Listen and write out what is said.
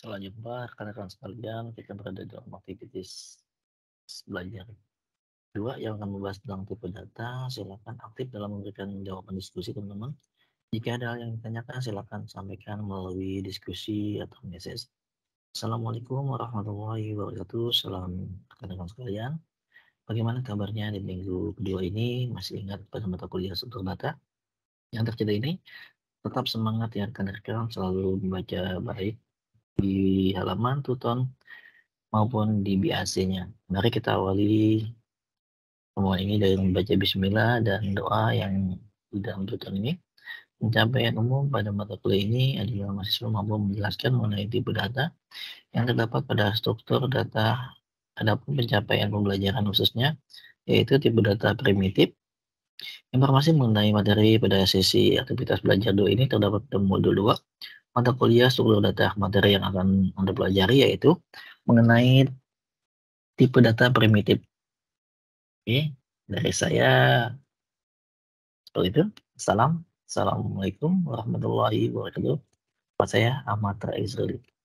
Selanjutnya, jumpa kan rekan-rekan sekalian, kita berada dalam aktivitas belajar. Dua yang akan membahas tentang tipe data, silakan aktif dalam memberikan jawaban diskusi teman-teman. Jika ada hal yang ditanyakan, silakan sampaikan melalui diskusi atau message. Assalamualaikum warahmatullahi wabarakatuh. Salam rekan-rekan sekalian. Bagaimana kabarnya di minggu kedua ini? Masih ingat pada mata kuliah struktur data? Yang terjadi ini, tetap semangat ya rekan-rekan, selalu membaca baik di halaman Tuton maupun di BAC-nya. Mari kita awali semua ini dari membaca bismillah dan doa yang di dalam Tuton ini. Pencapaian umum pada mata kuliah ini adalah mahasiswa mampu menjelaskan mengenai tipe data yang terdapat pada struktur data adapun pencapaian pembelajaran khususnya yaitu tipe data primitif Informasi mengenai materi pada sesi aktivitas belajar 2 ini terdapat pada modul 2 mata kuliah struktur data materi yang akan Anda pelajari yaitu mengenai tipe data primitif. Oke, dari saya seperti itu. Salam. Assalamualaikum warahmatullahi wabarakatuh. Pak saya Ahmad Israeli.